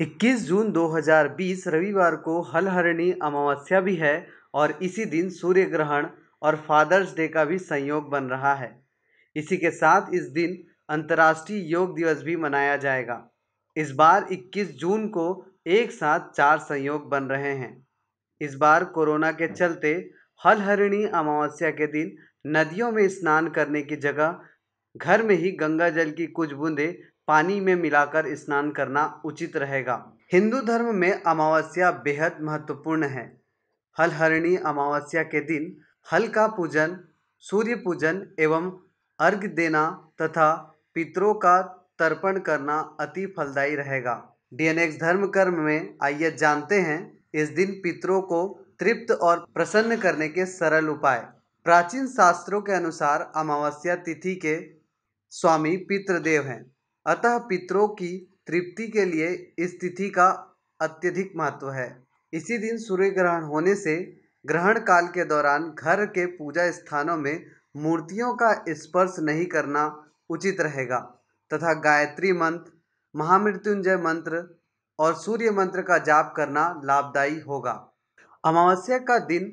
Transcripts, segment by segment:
इक्कीस जून दो हज़ार बीस रविवार को हलहरणी अमावस्या भी है और इसी दिन सूर्य ग्रहण और फ़ादर्स डे का भी संयोग बन रहा है इसी के साथ इस दिन अंतर्राष्ट्रीय योग दिवस भी मनाया जाएगा इस बार 21 जून को एक साथ चार संयोग बन रहे हैं इस बार कोरोना के चलते हलहरिणी अमावस्या के दिन नदियों में स्नान करने की जगह घर में ही गंगा जल की कुछ बूंदें पानी में मिलाकर स्नान करना उचित रहेगा हिंदू धर्म में अमावस्या बेहद महत्वपूर्ण है हलहरणी अमावस्या के दिन हल का पूजन सूर्य पूजन एवं अर्घ देना तथा पितरों का तर्पण करना अति फलदायी रहेगा डीएनएक्स धर्म कर्म में आइए जानते हैं इस दिन पितरों को तृप्त और प्रसन्न करने के सरल उपाय प्राचीन शास्त्रों के अनुसार अमावस्या तिथि के स्वामी पितृदेव हैं अतः पितरों की तृप्ति के लिए इस तिथि का अत्यधिक महत्व है इसी दिन सूर्य ग्रहण होने से ग्रहण काल के दौरान घर के पूजा स्थानों में मूर्तियों का स्पर्श नहीं करना उचित रहेगा तथा गायत्री मंत्र महामृत्युंजय मंत्र और सूर्य मंत्र का जाप करना लाभदायी होगा अमावस्या का दिन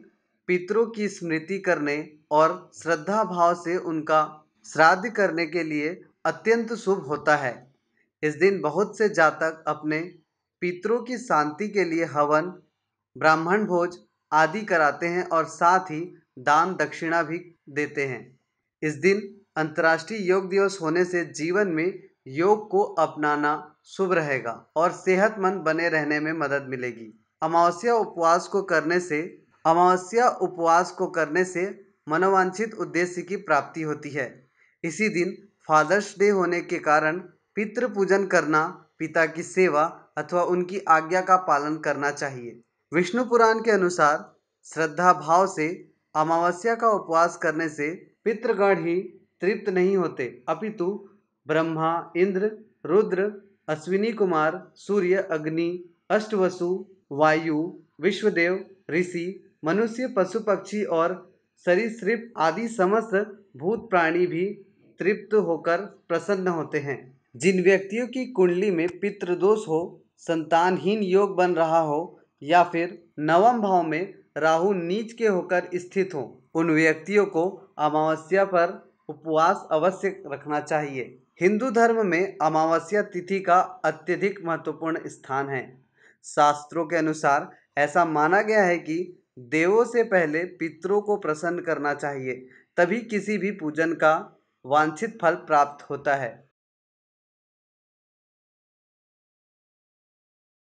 पितरों की स्मृति करने और श्रद्धा भाव से उनका श्राद्ध करने के लिए अत्यंत शुभ होता है इस दिन बहुत से जातक अपने पितरों की शांति के लिए हवन ब्राह्मण भोज आदि कराते हैं और साथ ही दान दक्षिणा भी देते हैं इस दिन अंतर्राष्ट्रीय योग दिवस होने से जीवन में योग को अपनाना शुभ रहेगा और सेहतमंद बने रहने में मदद मिलेगी अमावस्या उपवास को करने से अमावस्या उपवास को करने से मनोवांछित उद्देश्य की प्राप्ति होती है इसी दिन फादर्स डे होने के कारण पितृ पूजन करना पिता की सेवा अथवा उनकी आज्ञा का पालन करना चाहिए विष्णु पुराण के अनुसार श्रद्धा भाव से अमावस्या का उपवास करने से पितृगण ही तृप्त नहीं होते अपितु ब्रह्मा इंद्र रुद्र अश्विनी कुमार सूर्य अग्नि अष्टवसु वायु विश्वदेव ऋषि मनुष्य पशु पक्षी और सरीसृप आदि समस्त भूत प्राणी भी तृप्त होकर प्रसन्न होते हैं जिन व्यक्तियों की कुंडली में पितृदोष हो संतानहीन योग बन रहा हो या फिर नवम भाव में राहु नीच के होकर स्थित हो उन व्यक्तियों को अमावस्या पर उपवास अवश्य रखना चाहिए हिंदू धर्म में अमावस्या तिथि का अत्यधिक महत्वपूर्ण स्थान है शास्त्रों के अनुसार ऐसा माना गया है कि देवों से पहले पितरों को प्रसन्न करना चाहिए तभी किसी भी पूजन का वांछित फल प्राप्त होता है